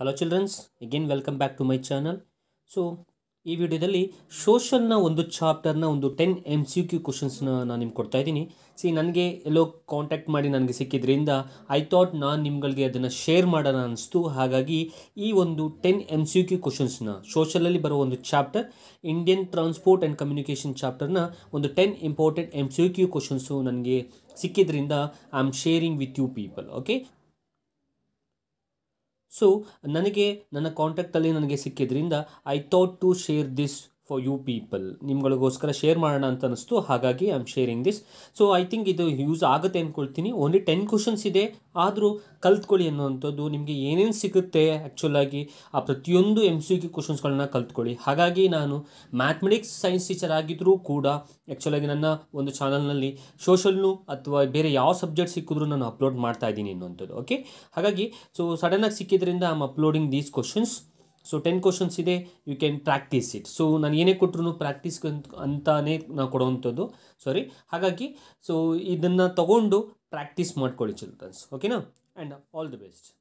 hello childrens again welcome back to my channel so ಈ ವಿಡಿಯೋದಲ್ಲಿ ಸೋಷಲ್ನ ಒಂದು ಚಾಪ್ಟರ್ನ ಒಂದು ಟೆನ್ ಎಮ್ ಸಿ ಕ್ಯೂ ಕ್ವಶನ್ಸ್ನ ನಾನು ನಿಮ್ಗೆ ಕೊಡ್ತಾ ಇದ್ದೀನಿ ಸಿ ನನಗೆ ಎಲ್ಲೋ ಕಾಂಟ್ಯಾಕ್ಟ್ ಮಾಡಿ ನನಗೆ ಸಿಕ್ಕಿದ್ರಿಂದ ಐ ಥಾಟ್ ನಾನು ನಿಮ್ಗಳಿಗೆ ಅದನ್ನು ಶೇರ್ ಮಾಡೋಣ ಅನಿಸ್ತು ಹಾಗಾಗಿ ಈ ಒಂದು ಟೆನ್ ಎಮ್ ಸಿ ಕ್ಯೂ ಕ್ವಶನ್ಸ್ನ ಸೋಷಲಲ್ಲಿ ಬರೋ ಒಂದು chapter Indian transport and communication ಚಾಪ್ಟರ್ನ ಒಂದು ten important M C Q questions ನನಗೆ ಸಿಕ್ಕಿದ್ರಿಂದ I am sharing with you people okay so ನನಗೆ ನನ್ನ ಕಾಂಟ್ಯಾಕ್ಟಲ್ಲಿ ನನಗೆ ಸಿಕ್ಕಿದ್ರಿಂದ I thought to share this for you people ನಿಮ್ಗಳಿಗೋಸ್ಕರ ಶೇರ್ ಮಾಡೋಣ ಅಂತ ಅನಿಸ್ತು ಹಾಗಾಗಿ I am sharing this so I think ಇದು ಯೂಸ್ ಆಗುತ್ತೆ ಅಂದ್ಕೊಳ್ತೀನಿ ಓನ್ಲಿ ಟೆನ್ ಕ್ವಶನ್ಸ್ ಇದೆ ಆದರೂ ಕಲ್ತ್ಕೊಳ್ಳಿ ಅನ್ನೋವಂಥದ್ದು ನಿಮಗೆ ಏನೇನು ಸಿಗುತ್ತೆ ಆ್ಯಕ್ಚುಲಾಗಿ ಆ ಪ್ರತಿಯೊಂದು ಎಮ್ ಸಿ ಕ್ಯೂ ಕ್ವಶನ್ಸ್ಗಳನ್ನ ಕಲ್ತ್ಕೊಳ್ಳಿ ಹಾಗಾಗಿ ನಾನು ಮ್ಯಾಥಮೆಟಿಕ್ಸ್ ಸೈನ್ಸ್ ಟೀಚರ್ ಆಗಿದ್ದರೂ ಕೂಡ ಆ್ಯಕ್ಚುಲಾಗಿ ನನ್ನ ಒಂದು ಚಾನಲ್ನಲ್ಲಿ ಸೋಷಲ್ನು ಅಥವಾ ಬೇರೆ ಯಾವ ಸಬ್ಜೆಕ್ಟ್ ಸಿಕ್ಕಿದ್ರೂ ನಾನು ಅಪ್ಲೋಡ್ ಮಾಡ್ತಾ ಇದ್ದೀನಿ ಅನ್ನೋಂಥದ್ದು ಓಕೆ ಹಾಗಾಗಿ ಸೊ ಸಡನ್ನಾಗಿ ಸಿಕ್ಕಿದ್ರಿಂದ am uploading these questions so ten questions ಇದೆ you can practise it so ನಾನು ಏನೇ ಕೊಟ್ಟರು ಪ್ರಾಕ್ಟೀಸ್ ಅಂತಾನೆ ನಾವು ಕೊಡೋವಂಥದ್ದು ಸಾರಿ ಹಾಗಾಗಿ ಸೊ ಇದನ್ನು ತಗೊಂಡು ಪ್ರಾಕ್ಟೀಸ್ ಮಾಡ್ಕೊಳ್ಳಿ ಚಿಲ್ಡ್ರನ್ಸ್ ಓಕೆನಾ ಆ್ಯಂಡ್ ಆಲ್ ದಿ ಬೆಸ್ಟ್